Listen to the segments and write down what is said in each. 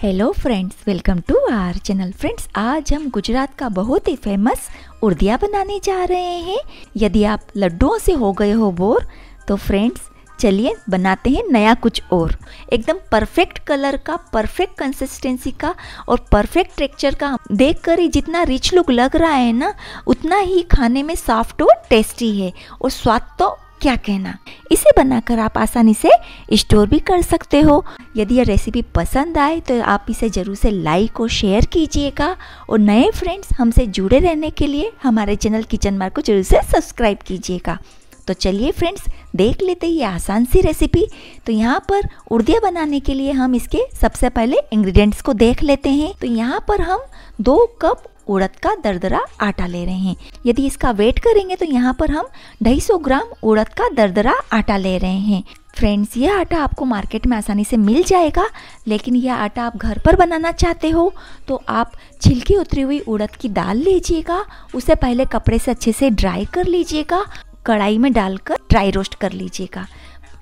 Hello friends welcome to our channel friends आज हम गुजरात का बहुत ही फेमस उर्दिया बनाने जा रहे हैं यदि आप लड्डुओं से हो गए हो बोर तो फ्रेंड्स चलिए बनाते हैं नया कुछ और एकदम परफेक्ट कलर का परफेक्ट कंसिस्टेंसी का और परफेक्ट टेक्चर का देख कर ही जितना रिच लुक लग रहा है ना उतना ही खाने में सॉफ्ट और टेस्टी है और स्वाद तो क्या कहना इसे बनाकर आप आसानी से स्टोर भी कर सकते हो यदि यह रेसिपी पसंद आए तो आप इसे ज़रूर से लाइक और शेयर कीजिएगा और नए फ्रेंड्स हमसे जुड़े रहने के लिए हमारे चैनल किचन मार को जरूर से सब्सक्राइब कीजिएगा तो चलिए फ्रेंड्स देख लेते हैं ये आसान सी रेसिपी तो यहाँ पर उर्दिया बनाने के लिए हम इसके सबसे पहले इंग्रेडिएंट्स को देख लेते हैं तो यहाँ पर हम दो कप उड़द का दरदरा आटा ले रहे हैं यदि इसका वेट करेंगे तो यहाँ पर हम 250 ग्राम उड़द का दरदरा आटा ले रहे हैं फ्रेंड्स यह आटा आपको मार्केट में आसानी से मिल जाएगा लेकिन यह आटा आप घर पर बनाना चाहते हो तो आप छिलकी उतरी हुई उड़द की दाल लीजिएगा उसे पहले कपड़े से अच्छे से ड्राई कर लीजिएगा कढ़ाई में डालकर ड्राई रोस्ट कर लीजिएगा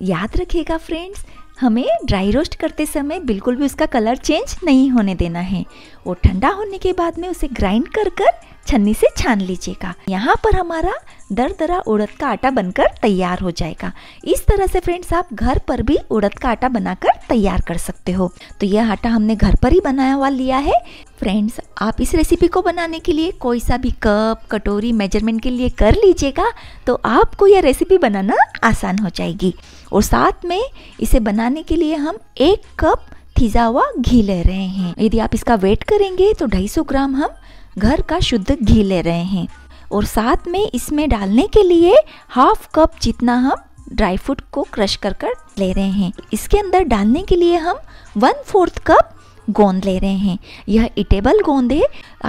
याद रखिएगा फ्रेंड्स हमें ड्राई रोस्ट करते समय बिल्कुल भी उसका कलर चेंज नहीं होने देना है और ठंडा होने के बाद में उसे ग्राइंड कर कर छन्नी से छान लीजिएगा यहाँ पर हमारा दर दरा उड़द का आटा बनकर तैयार हो जाएगा इस तरह से फ्रेंड्स आप घर पर भी उड़द का आटा बनाकर तैयार कर सकते हो तो यह आटा हमने घर पर ही बनाया हुआ लिया है फ्रेंड्स आप इस रेसिपी को बनाने के लिए कोई सा भी कप कटोरी मेजरमेंट के लिए कर लीजिएगा तो आपको यह रेसिपी बनाना आसान हो जाएगी और साथ में इसे बनाने के लिए हम एक कप थीजा हुआ घी ले रहे हैं यदि आप इसका वेट करेंगे तो 250 ग्राम हम घर का शुद्ध घी ले रहे हैं और साथ में इसमें डालने के लिए हाफ कप जितना हम ड्राई फ्रूट को क्रश कर कर ले रहे हैं इसके अंदर डालने के लिए हम वन फोर्थ कप गोंद ले रहे हैं यह इटेबल गोंद है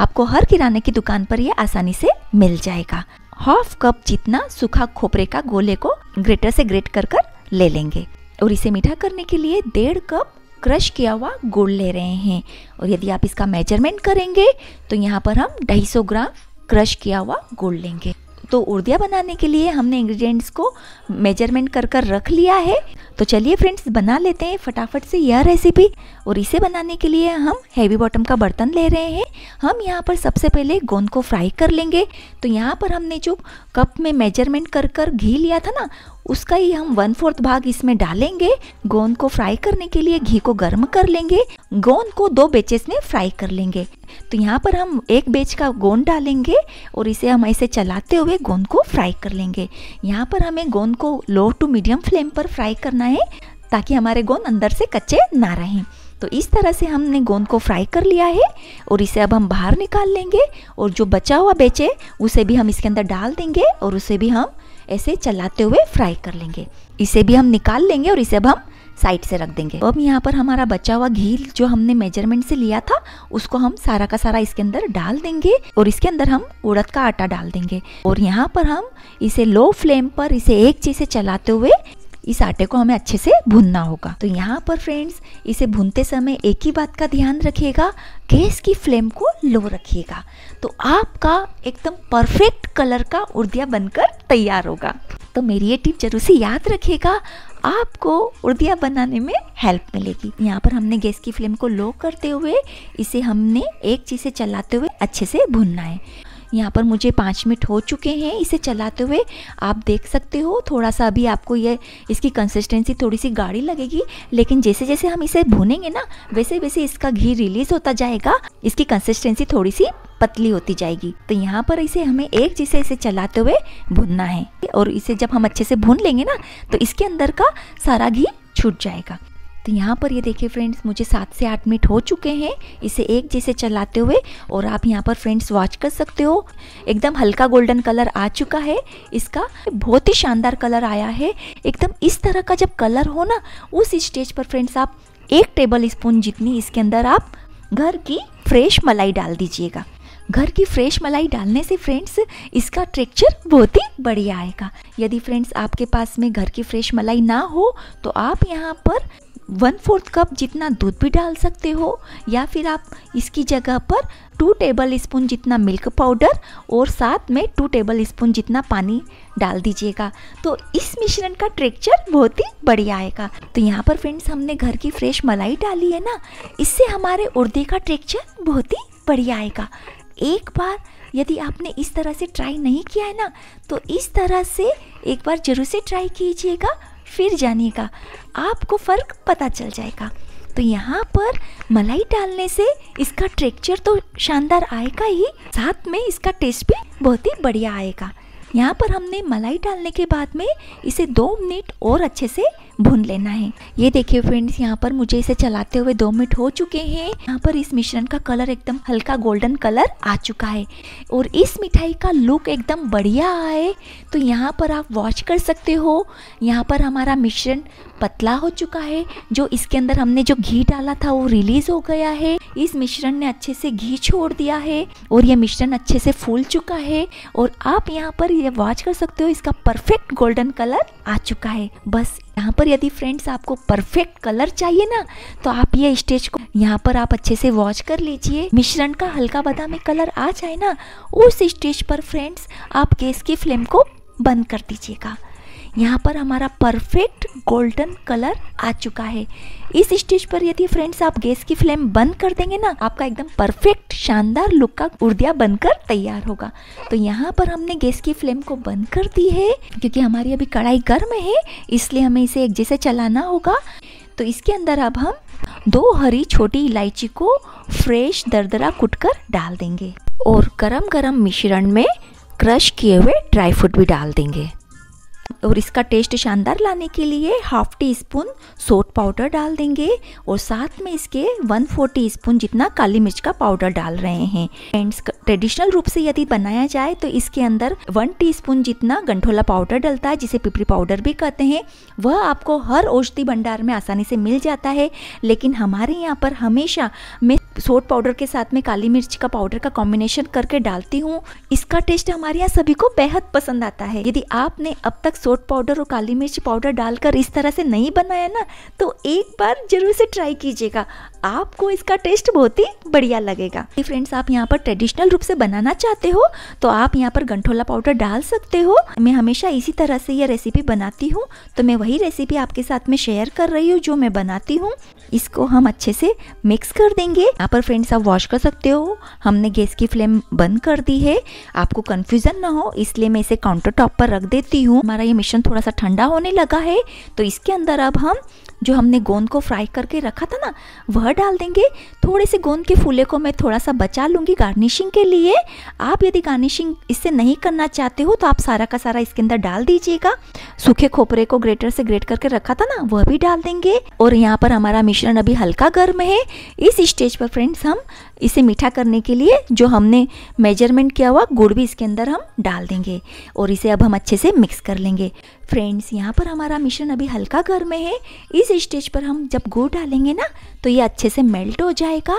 आपको हर किराने की दुकान पर यह आसानी से मिल जाएगा हाफ कप जितना सूखा खोपरे का गोले को ग्रेटर से ग्रेट कर कर ले लेंगे और इसे मीठा करने के लिए डेढ़ कप क्रश किया हुआ गुड़ ले रहे हैं और यदि आप इसका मेजरमेंट करेंगे तो यहाँ पर हम सौ ग्राम क्रश किया हुआ गुड़ लेंगे तो उर्दिया बनाने के लिए हमने इंग्रेडिएंट्स को मेजरमेंट कर कर रख लिया है तो चलिए फ्रेंड्स बना लेते हैं फटाफट से यह रेसिपी और इसे बनाने के लिए हम हैवी बॉटम का बर्तन ले रहे हैं हम यहाँ पर सबसे पहले गोंद को फ्राई कर लेंगे तो यहाँ पर हमने जो कप में मेजरमेंट कर कर घी लिया था ना उसका ही हम वन फोर्थ भाग इसमें डालेंगे गोंद को फ्राई करने के लिए घी को गर्म कर लेंगे गोंद को दो बेचेस में फ्राई कर लेंगे तो यहाँ पर हम एक बेच का गोंद डालेंगे और इसे हम ऐसे चलाते हुए गोंद को फ्राई कर लेंगे यहाँ पर हमें गोंद को लो टू मीडियम फ्लेम पर फ्राई करना है ताकि हमारे गोंद अंदर से कच्चे ना रहें तो इस तरह से हमने गोंद को फ्राई कर लिया है और इसे अब हम बाहर निकाल लेंगे और जो बचा हुआ बेचे उसे भी हम इसके अंदर डाल देंगे और उसे भी हम ऐसे चलाते हुए फ्राई कर लेंगे इसे भी हम निकाल लेंगे और इसे अब हम साइड से रख देंगे अब यहाँ पर हमारा बचा हुआ घी जो हमने मेजरमेंट से लिया था उसको हम सारा का सारा इसके अंदर डाल देंगे और इसके अंदर हम उड़द का आटा डाल देंगे और यहाँ पर हम इसे लो फ्लेम पर इसे एक चीज से चलाते हुए इस आटे को हमें अच्छे से भूनना होगा तो यहाँ पर फ्रेंड्स इसे भूनते समय एक ही बात का ध्यान रखिएगा गैस की फ्लेम को लो रखिएगा तो आपका एकदम परफेक्ट कलर का उर्दिया बनकर तैयार होगा तो मेरी ये टिप जरूर से याद रखिएगा आपको उर्दिया बनाने में हेल्प मिलेगी यहाँ पर हमने गैस की फ्लेम को लो करते हुए इसे हमने एक चीज़ से चलाते हुए अच्छे से भूनना है यहाँ पर मुझे पाँच मिनट हो चुके हैं इसे चलाते हुए आप देख सकते हो थोड़ा सा अभी आपको ये इसकी कंसिस्टेंसी थोड़ी सी गाढ़ी लगेगी लेकिन जैसे जैसे हम इसे भुनेंगे ना वैसे वैसे इसका घी रिलीज होता जाएगा इसकी कंसिस्टेंसी थोड़ी सी पतली होती जाएगी तो यहाँ पर इसे हमें एक जैसे इसे चलाते हुए भुनना है और इसे जब हम अच्छे से भून लेंगे ना तो इसके अंदर का सारा घी छूट जाएगा तो यहाँ पर ये देखिए फ्रेंड्स मुझे सात से आठ मिनट हो चुके हैं इसे एक जैसे चलाते हुए और आप यहाँ पर फ्रेंड्स वॉच कर सकते हो एकदम हल्का गोल्डन कलर आ चुका है इसका बहुत ही शानदार कलर आया है एकदम इस तरह का जब कलर हो ना उस स्टेज पर फ्रेंड्स आप एक टेबल स्पून जितनी इसके अंदर आप घर की फ्रेश मलाई डाल दीजिएगा घर की फ्रेश मलाई डालने से फ्रेंड्स इसका टेक्चर बहुत ही बढ़िया आएगा यदि फ्रेंड्स आपके पास में घर की फ्रेश मलाई ना हो तो आप यहाँ पर वन फोर्थ कप जितना दूध भी डाल सकते हो या फिर आप इसकी जगह पर टू टेबल स्पून जितना मिल्क पाउडर और साथ में टू टेबल स्पून जितना पानी डाल दीजिएगा तो इस मिश्रण का टेक्चर बहुत ही बढ़िया आएगा तो यहाँ पर फ्रेंड्स हमने घर की फ्रेश मलाई डाली है ना इससे हमारे उर्दे का टेक्चर बहुत ही बढ़िया आएगा एक बार यदि आपने इस तरह से ट्राई नहीं किया है ना तो इस तरह से एक बार जरूर से ट्राई कीजिएगा फिर जानिएगा आपको फ़र्क पता चल जाएगा तो यहाँ पर मलाई डालने से इसका टेक्सचर तो शानदार आएगा ही साथ में इसका टेस्ट भी बहुत ही बढ़िया आएगा यहाँ पर हमने मलाई डालने के बाद में इसे दो मिनट और अच्छे से भून लेना है ये देखिए फ्रेंड्स यहाँ पर मुझे इसे चलाते हुए दो मिनट हो चुके हैं यहाँ पर इस मिश्रण का कलर एकदम हल्का गोल्डन कलर आ चुका है और इस मिठाई का लुक एकदम बढ़िया आए तो यहाँ पर आप वॉश कर सकते हो यहाँ पर हमारा मिश्रण पतला हो चुका है जो इसके अंदर हमने जो घी डाला था वो रिलीज हो गया है इस मिश्रण ने अच्छे से घी छोड़ दिया है और यह मिश्रण अच्छे से फूल चुका है और आप यहाँ पर ये वॉच कर सकते हो इसका परफेक्ट गोल्डन कलर आ चुका है बस यहाँ पर यदि फ्रेंड्स आपको परफेक्ट कलर चाहिए ना तो आप ये स्टेज को यहाँ पर आप अच्छे से वॉच कर लीजिए मिश्रण का हल्का बदामी कलर आ जाए ना उस स्टेज पर फ्रेंड्स आप गैस की फ्लेम को बंद कर दीजिएगा यहाँ पर हमारा परफेक्ट गोल्डन कलर आ चुका है इस स्टेज पर यदि फ्रेंड्स आप गैस की फ्लेम बंद कर देंगे ना आपका एकदम परफेक्ट शानदार लुक का उर्दिया बनकर तैयार होगा तो यहाँ पर हमने गैस की फ्लेम को बंद कर दी है क्योंकि हमारी अभी कढ़ाई गर्म है इसलिए हमें इसे एक जैसे चलाना होगा तो इसके अंदर अब हम दो हरी छोटी इलायची को फ्रेश दरदरा कर डाल देंगे और गरम गरम मिश्रण में क्रश किए हुए ड्राई फ्रूट भी डाल देंगे और इसका टेस्ट शानदार लाने के लिए हाफ टी स्पून सोट पाउडर डाल देंगे और साथ में इसके वन फोर टी स्पून जितना काली मिर्च का पाउडर डाल रहे हैं फ्रेंड्स ट्रेडिशनल रूप से यदि बनाया जाए तो इसके अंदर वन टी स्पून जितना गंठोला पाउडर डलता है जिसे पिपरी पाउडर भी कहते हैं वह आपको हर औषधि भंडार में आसानी से मिल जाता है लेकिन हमारे यहाँ पर हमेशा मैं सोट पाउडर के साथ में काली मिर्च का पाउडर का कॉम्बिनेशन करके डालती हूँ इसका टेस्ट हमारे यहाँ सभी को बेहद पसंद आता है यदि आपने अब तक सोट पाउडर और काली मिर्च पाउडर डालकर इस तरह से नहीं बनाया ना तो एक बार जरूर से ट्राई कीजिएगा आपको इसका टेस्ट बहुत ही बढ़िया लगेगा फ्रेंड्स आप यहाँ पर ट्रेडिशनल रूप से बनाना चाहते हो तो आप यहाँ पर गंठोला पाउडर डाल सकते हो मैं हमेशा इसी तरह से यह रेसिपी बनाती हूँ तो मैं वही रेसिपी आपके साथ में शेयर कर रही हूँ जो मैं बनाती हूँ इसको हम अच्छे से मिक्स कर देंगे यहाँ पर फ्रेंड्स आप वॉश कर सकते हो हमने गैस की फ्लेम बंद कर दी है आपको कन्फ्यूज़न ना हो इसलिए मैं इसे काउंटर टॉप पर रख देती हूँ हमारा ये मिश्रण थोड़ा सा ठंडा होने लगा है तो इसके अंदर अब हम जो हमने गोंद को फ्राई करके रखा था ना वह डाल देंगे थोड़े से गोंद के फूले को मैं थोड़ा सा बचा लूँगी गार्निशिंग के लिए आप यदि गार्निशिंग इससे नहीं करना चाहते हो तो आप सारा का सारा इसके अंदर डाल दीजिएगा सूखे खोपरे को ग्रेटर से ग्रेट करके रखा था ना वह भी डाल देंगे और यहाँ पर हमारा मिश्रण अभी हल्का गर्म है इस स्टेज पर friends some इसे मीठा करने के लिए जो हमने मेजरमेंट किया हुआ गुड़ भी इसके अंदर हम डाल देंगे और इसे अब हम अच्छे से मिक्स कर लेंगे फ्रेंड्स यहाँ पर हमारा मिश्रण अभी हल्का घर में है इस स्टेज पर हम जब गुड़ डालेंगे ना तो ये अच्छे से मेल्ट हो जाएगा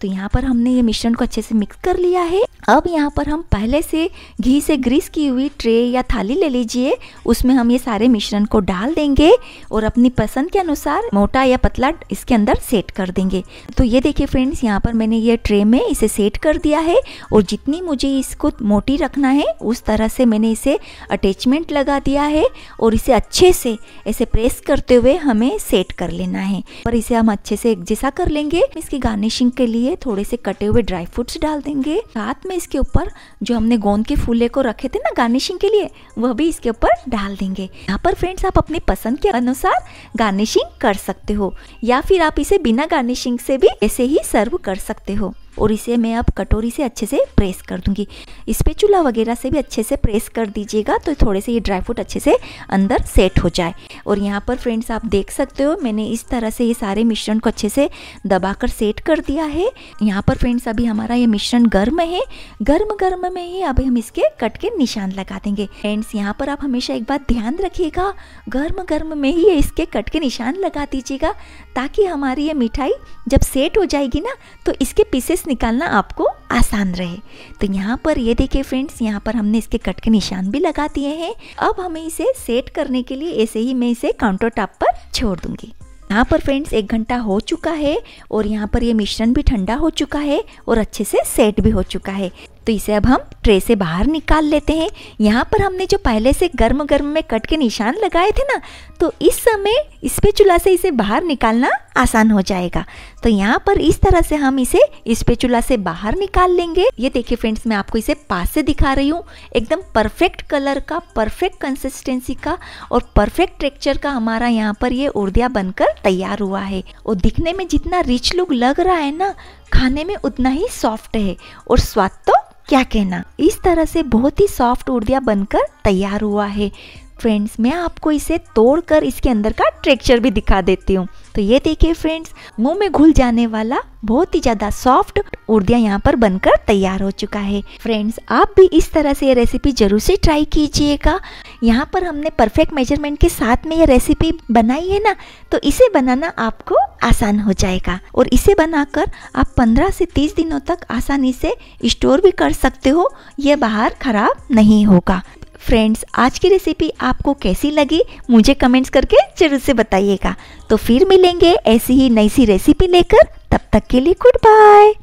तो यहाँ पर हमने ये मिश्रण को अच्छे से मिक्स कर लिया है अब यहाँ पर हम पहले से घी से ग्रीस की हुई ट्रे या थाली ले लीजिए उसमें हम ये सारे मिश्रण को डाल देंगे और अपनी पसंद के अनुसार मोटा या पतला इसके अंदर सेट कर देंगे तो ये देखिए फ्रेंड्स यहाँ पर मैंने ये ट्रे में इसे सेट कर दिया है और जितनी मुझे इसको मोटी रखना है उस तरह से मैंने इसे अटैचमेंट लगा दिया है और इसे अच्छे से ऐसे प्रेस करते हुए हमें सेट कर लेना है और इसे हम अच्छे से एक जैसा कर लेंगे इसकी गार्निशिंग के लिए थोड़े से कटे हुए ड्राई फ्रूट्स डाल देंगे साथ में इसके ऊपर जो हमने गोंद के फूले को रखे थे ना गार्निशिंग के लिए वह भी इसके ऊपर डाल देंगे यहाँ पर फ्रेंड्स आप अपनी पसंद के अनुसार गार्निशिंग कर सकते हो या फिर आप इसे बिना गार्निशिंग से भी ऐसे ही सर्व कर सकते हो erro. और इसे मैं अब कटोरी से अच्छे से प्रेस कर दूंगी इस पर चूल्हा वगैरह से भी अच्छे से प्रेस कर दीजिएगा तो थोड़े से ये ड्राई फ्रूट अच्छे से अंदर सेट हो जाए और यहाँ पर फ्रेंड्स आप देख सकते हो मैंने इस तरह से ये सारे मिश्रण को अच्छे से दबाकर सेट कर दिया है यहाँ पर फ्रेंड्स अभी हमारा ये मिश्रण गर्म है गर्म गर्म में ही अभी हम इसके कट के निशान लगा देंगे फ्रेंड्स यहाँ पर आप हमेशा एक बात ध्यान रखिएगा गर्म गर्म में ही इसके कट के निशान लगा दीजिएगा ताकि हमारी ये मिठाई जब सेट हो जाएगी ना तो इसके पीसेस निकालना आपको आसान रहे तो यहाँ पर ये देखिए फ्रेंड्स यहाँ पर हमने इसके कट के निशान भी लगा दिए हैं अब हमें इसे सेट करने के लिए ऐसे ही मैं इसे काउंटर टॉप पर छोड़ दूंगी यहाँ पर फ्रेंड्स एक घंटा हो चुका है और यहाँ पर ये मिश्रण भी ठंडा हो चुका है और अच्छे से सेट भी हो चुका है तो इसे अब हम ट्रे से बाहर निकाल लेते हैं यहाँ पर हमने जो पहले से गर्म गर्म में कट के निशान लगाए थे ना तो इस समय इस पे चूल्हा से इसे बाहर निकालना आसान हो जाएगा तो यहाँ पर इस तरह से हम इसे इस पे चूल्हा से बाहर निकाल लेंगे ये देखिए फ्रेंड्स मैं आपको इसे पास से दिखा रही हूँ एकदम परफेक्ट कलर का परफेक्ट कंसिस्टेंसी का और परफेक्ट टेक्चर का हमारा यहाँ पर ये उर्दिया बनकर तैयार हुआ है और दिखने में जितना रिच लुक लग रहा है ना खाने में उतना ही सॉफ्ट है और स्वाद तो क्या कहना इस तरह से बहुत ही सॉफ्ट उड़दिया बनकर तैयार हुआ है फ्रेंड्स मैं आपको इसे तोड़कर इसके अंदर का ट्रेक्चर भी दिखा देती हूँ तो ये देखिए फ्रेंड्स मुंह में घुल जाने वाला बहुत ही ज़्यादा सॉफ्ट उर्दिया यहाँ पर बनकर तैयार हो चुका है फ्रेंड्स आप भी इस तरह से ये रेसिपी जरूर से ट्राई कीजिएगा यहाँ पर हमने परफेक्ट मेजरमेंट के साथ में ये रेसिपी बनाई है ना तो इसे बनाना आपको आसान हो जाएगा और इसे बनाकर आप 15 से 30 दिनों तक आसानी से स्टोर भी कर सकते हो ये बाहर खराब नहीं होगा फ्रेंड्स आज की रेसिपी आपको कैसी लगी मुझे कमेंट्स करके जरूर से बताइएगा तो फिर मिलेंगे ऐसी ही नई सी रेसिपी लेकर तब तक के लिए गुड बाय